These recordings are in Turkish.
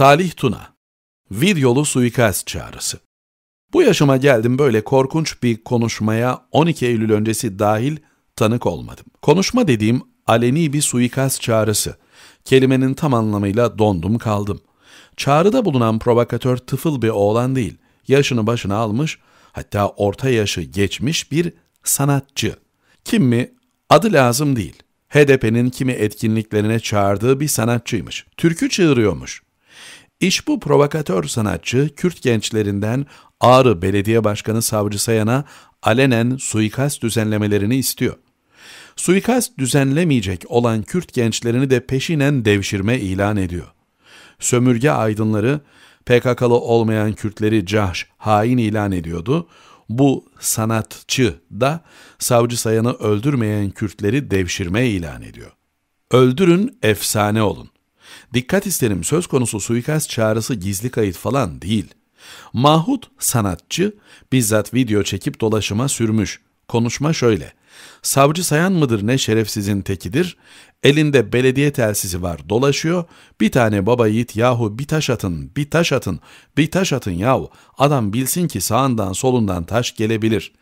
Salih Tuna videolu Suikast Çağrısı Bu yaşıma geldim böyle korkunç bir konuşmaya 12 Eylül öncesi dahil tanık olmadım. Konuşma dediğim aleni bir suikast çağrısı. Kelimenin tam anlamıyla dondum kaldım. Çağrıda bulunan provokatör tıfıl bir oğlan değil. Yaşını başına almış, hatta orta yaşı geçmiş bir sanatçı. Kim mi? Adı lazım değil. HDP'nin kimi etkinliklerine çağırdığı bir sanatçıymış. Türkü çığırıyormuş. İş bu provokatör sanatçı Kürt gençlerinden Ağrı Belediye Başkanı Savcı Sayan'a alenen suikast düzenlemelerini istiyor. Suikast düzenlemeyecek olan Kürt gençlerini de peşinen devşirme ilan ediyor. Sömürge aydınları PKK'lı olmayan Kürtleri cahş, hain ilan ediyordu. Bu sanatçı da savcı sayanı öldürmeyen Kürtleri devşirme ilan ediyor. Öldürün, efsane olun. Dikkat isterim söz konusu suikast çağrısı gizli kayıt falan değil. Mahut sanatçı bizzat video çekip dolaşıma sürmüş. Konuşma şöyle. Savcı sayan mıdır ne şerefsizin tekidir? Elinde belediye telsizi var dolaşıyor. Bir tane baba yiğit yahu bir taş atın, bir taş atın, bir taş atın yahu. Adam bilsin ki sağından solundan taş gelebilir.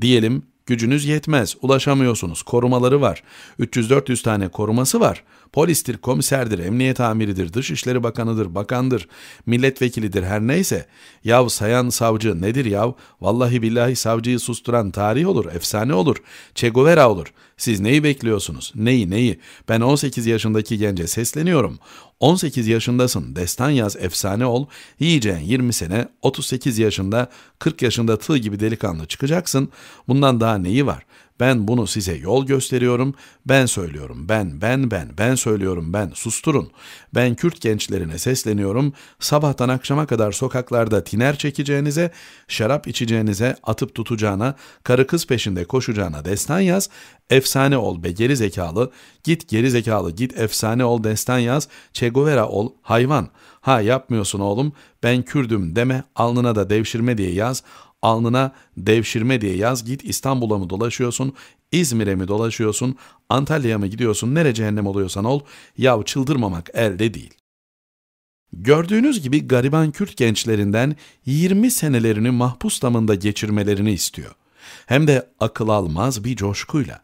Diyelim gücünüz yetmez, ulaşamıyorsunuz, korumaları var. 300-400 tane koruması var polistir, komiserdir, emniyet amiridir, dışişleri bakanıdır, bakandır, milletvekilidir her neyse. Yav sayan savcı nedir yav? Vallahi billahi savcıyı susturan tarih olur, efsane olur, Che olur. Siz neyi bekliyorsunuz? Neyi neyi? Ben 18 yaşındaki gence sesleniyorum. 18 yaşındasın, destan yaz, efsane ol. Yiyeceğin 20 sene, 38 yaşında, 40 yaşında tığ gibi delikanlı çıkacaksın. Bundan daha neyi var? Ben bunu size yol gösteriyorum. Ben söylüyorum. Ben, ben, ben. Ben söylüyorum. Ben. Susturun. Ben Kürt gençlerine sesleniyorum. Sabahtan akşama kadar sokaklarda tiner çekeceğinize, şarap içeceğinize, atıp tutacağına, karı kız peşinde koşacağına destan yaz. Efsane ol be geri zekalı. Git geri zekalı. Git efsane ol destan yaz. Che Guevara ol hayvan. Ha yapmıyorsun oğlum. Ben Kürdüm deme. Alnına da devşirme diye yaz alnına devşirme diye yaz git İstanbul'a mı dolaşıyorsun, İzmir'e mi dolaşıyorsun, Antalya'ya mı gidiyorsun, nere cehennem oluyorsan ol, yav çıldırmamak elde değil. Gördüğünüz gibi gariban Kürt gençlerinden 20 senelerini mahpus damında geçirmelerini istiyor. Hem de akıl almaz bir coşkuyla.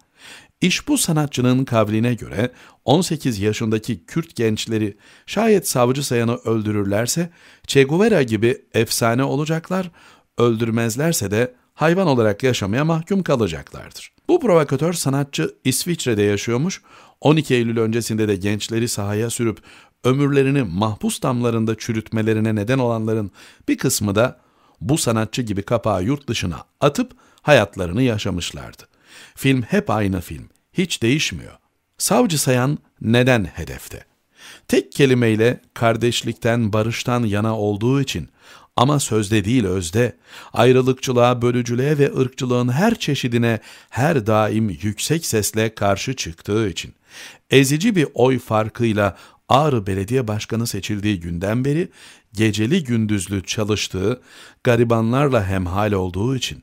İş bu sanatçının kavline göre 18 yaşındaki Kürt gençleri şayet savcı sayanı öldürürlerse Che Guevara gibi efsane olacaklar, öldürmezlerse de hayvan olarak yaşamaya mahkum kalacaklardır. Bu provokatör sanatçı İsviçre'de yaşıyormuş, 12 Eylül öncesinde de gençleri sahaya sürüp ömürlerini mahpus damlarında çürütmelerine neden olanların bir kısmı da bu sanatçı gibi kapağı yurt dışına atıp hayatlarını yaşamışlardı. Film hep aynı film, hiç değişmiyor. Savcı sayan neden hedefte? Tek kelimeyle kardeşlikten, barıştan yana olduğu için ama sözde değil özde, ayrılıkçılığa, bölücülüğe ve ırkçılığın her çeşidine her daim yüksek sesle karşı çıktığı için, ezici bir oy farkıyla Ağrı Belediye Başkanı seçildiği günden beri geceli gündüzlü çalıştığı, garibanlarla hemhal olduğu için,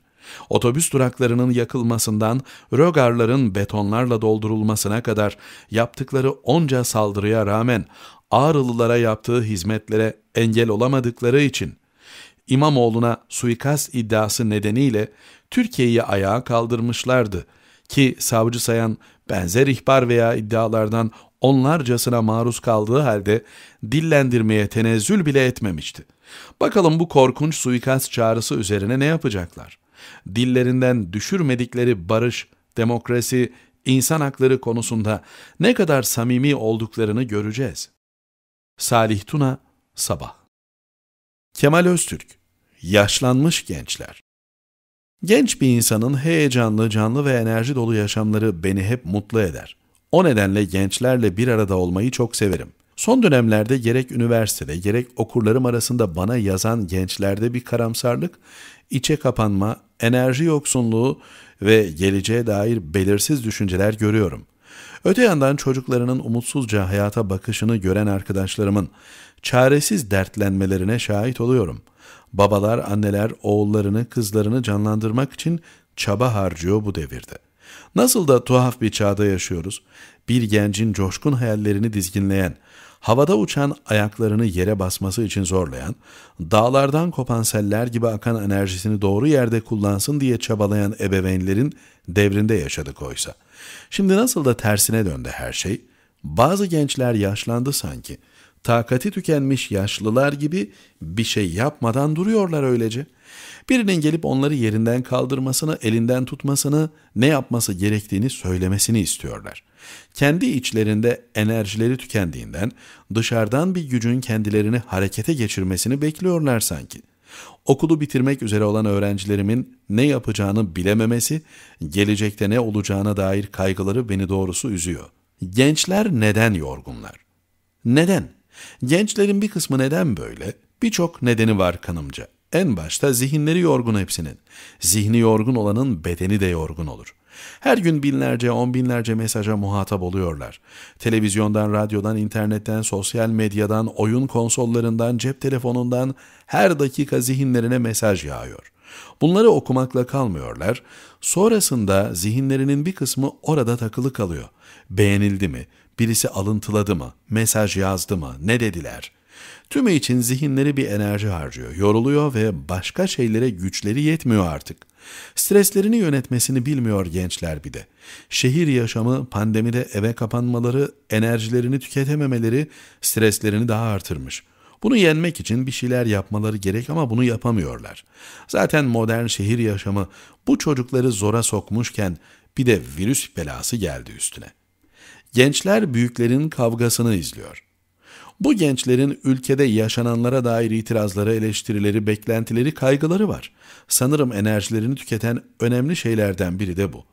otobüs duraklarının yakılmasından rögarların betonlarla doldurulmasına kadar yaptıkları onca saldırıya rağmen Ağrılılara yaptığı hizmetlere engel olamadıkları için İmamoğlu'na suikast iddiası nedeniyle Türkiye'yi ayağa kaldırmışlardı ki savcı sayan benzer ihbar veya iddialardan onlarcasına maruz kaldığı halde dillendirmeye tenezzül bile etmemişti. Bakalım bu korkunç suikast çağrısı üzerine ne yapacaklar? Dillerinden düşürmedikleri barış, demokrasi, insan hakları konusunda ne kadar samimi olduklarını göreceğiz. Salih Tuna Sabah Kemal Öztürk Yaşlanmış Gençler Genç bir insanın heyecanlı, canlı ve enerji dolu yaşamları beni hep mutlu eder. O nedenle gençlerle bir arada olmayı çok severim. Son dönemlerde gerek üniversitede gerek okurlarım arasında bana yazan gençlerde bir karamsarlık, içe kapanma, enerji yoksunluğu ve geleceğe dair belirsiz düşünceler görüyorum. Öte yandan çocuklarının umutsuzca hayata bakışını gören arkadaşlarımın çaresiz dertlenmelerine şahit oluyorum. Babalar, anneler oğullarını, kızlarını canlandırmak için çaba harcıyor bu devirde. Nasıl da tuhaf bir çağda yaşıyoruz. Bir gencin coşkun hayallerini dizginleyen, havada uçan ayaklarını yere basması için zorlayan, dağlardan kopan seller gibi akan enerjisini doğru yerde kullansın diye çabalayan ebeveynlerin devrinde yaşadık oysa.'' Şimdi nasıl da tersine döndü her şey. Bazı gençler yaşlandı sanki. Takati tükenmiş yaşlılar gibi bir şey yapmadan duruyorlar öylece. Birinin gelip onları yerinden kaldırmasını, elinden tutmasını, ne yapması gerektiğini söylemesini istiyorlar. Kendi içlerinde enerjileri tükendiğinden dışarıdan bir gücün kendilerini harekete geçirmesini bekliyorlar sanki.'' Okulu bitirmek üzere olan öğrencilerimin ne yapacağını bilememesi, gelecekte ne olacağına dair kaygıları beni doğrusu üzüyor. Gençler neden yorgunlar? Neden? Gençlerin bir kısmı neden böyle? Birçok nedeni var kanımca. En başta zihinleri yorgun hepsinin. Zihni yorgun olanın bedeni de yorgun olur.'' Her gün binlerce, on binlerce mesaja muhatap oluyorlar. Televizyondan, radyodan, internetten, sosyal medyadan, oyun konsollarından, cep telefonundan her dakika zihinlerine mesaj yağıyor. Bunları okumakla kalmıyorlar. Sonrasında zihinlerinin bir kısmı orada takılı kalıyor. Beğenildi mi? Birisi alıntıladı mı? Mesaj yazdı mı? Ne dediler? Tümü için zihinleri bir enerji harcıyor, yoruluyor ve başka şeylere güçleri yetmiyor artık. Streslerini yönetmesini bilmiyor gençler bir de. Şehir yaşamı, pandemide eve kapanmaları, enerjilerini tüketememeleri streslerini daha artırmış. Bunu yenmek için bir şeyler yapmaları gerek ama bunu yapamıyorlar. Zaten modern şehir yaşamı bu çocukları zora sokmuşken bir de virüs belası geldi üstüne. Gençler büyüklerin kavgasını izliyor. Bu gençlerin ülkede yaşananlara dair itirazları, eleştirileri, beklentileri, kaygıları var. Sanırım enerjilerini tüketen önemli şeylerden biri de bu.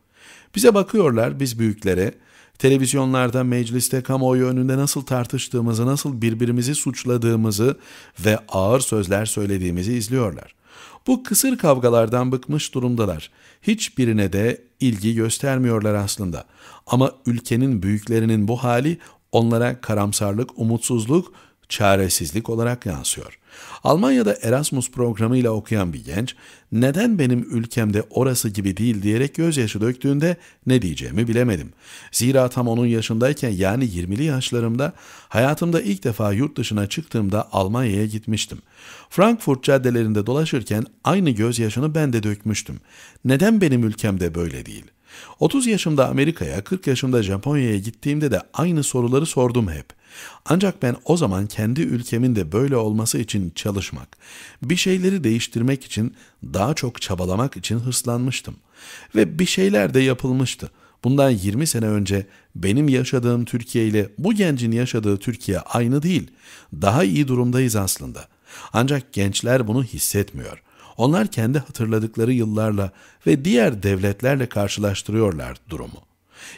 Bize bakıyorlar biz büyüklere, televizyonlarda, mecliste, kamuoyu önünde nasıl tartıştığımızı, nasıl birbirimizi suçladığımızı ve ağır sözler söylediğimizi izliyorlar. Bu kısır kavgalardan bıkmış durumdalar. Hiçbirine de ilgi göstermiyorlar aslında. Ama ülkenin büyüklerinin bu hali Onlara karamsarlık, umutsuzluk, çaresizlik olarak yansıyor. Almanya'da Erasmus programı ile okuyan bir genç, neden benim ülkemde orası gibi değil diyerek gözyaşı döktüğünde ne diyeceğimi bilemedim. Zira tam onun yaşındayken yani 20'li yaşlarımda hayatımda ilk defa yurt dışına çıktığımda Almanya'ya gitmiştim. Frankfurt caddelerinde dolaşırken aynı gözyaşını ben de dökmüştüm. Neden benim ülkemde böyle değil? 30 yaşımda Amerika'ya, 40 yaşımda Japonya'ya gittiğimde de aynı soruları sordum hep. Ancak ben o zaman kendi ülkemin de böyle olması için çalışmak, bir şeyleri değiştirmek için, daha çok çabalamak için hırslanmıştım. Ve bir şeyler de yapılmıştı. Bundan 20 sene önce benim yaşadığım Türkiye ile bu gencin yaşadığı Türkiye aynı değil. Daha iyi durumdayız aslında. Ancak gençler bunu hissetmiyor.'' Onlar kendi hatırladıkları yıllarla ve diğer devletlerle karşılaştırıyorlar durumu.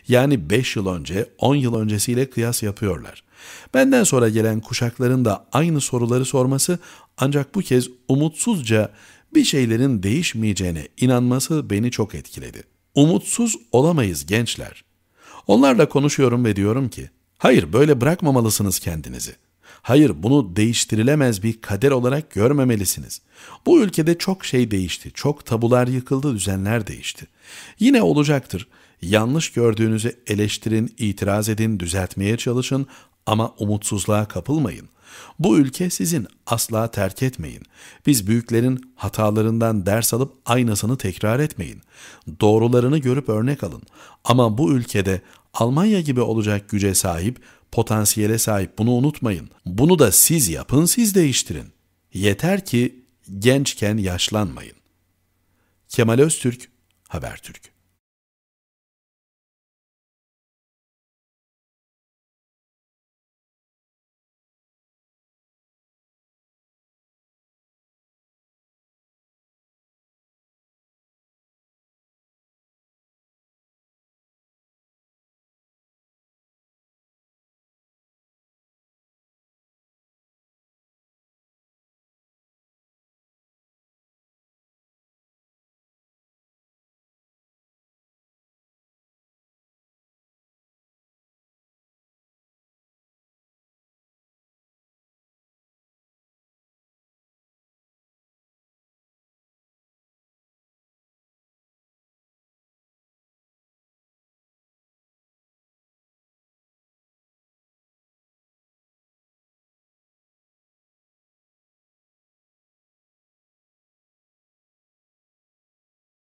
Yani 5 yıl önce, 10 yıl öncesiyle kıyas yapıyorlar. Benden sonra gelen kuşakların da aynı soruları sorması ancak bu kez umutsuzca bir şeylerin değişmeyeceğine inanması beni çok etkiledi. Umutsuz olamayız gençler. Onlarla konuşuyorum ve diyorum ki, hayır böyle bırakmamalısınız kendinizi. Hayır bunu değiştirilemez bir kader olarak görmemelisiniz. Bu ülkede çok şey değişti, çok tabular yıkıldı, düzenler değişti. Yine olacaktır. Yanlış gördüğünüzü eleştirin, itiraz edin, düzeltmeye çalışın ama umutsuzluğa kapılmayın. Bu ülke sizin, asla terk etmeyin. Biz büyüklerin hatalarından ders alıp aynasını tekrar etmeyin. Doğrularını görüp örnek alın. Ama bu ülkede Almanya gibi olacak güce sahip, potansiyele sahip bunu unutmayın. Bunu da siz yapın, siz değiştirin. Yeter ki gençken yaşlanmayın. Kemal Öztürk, Habertürk.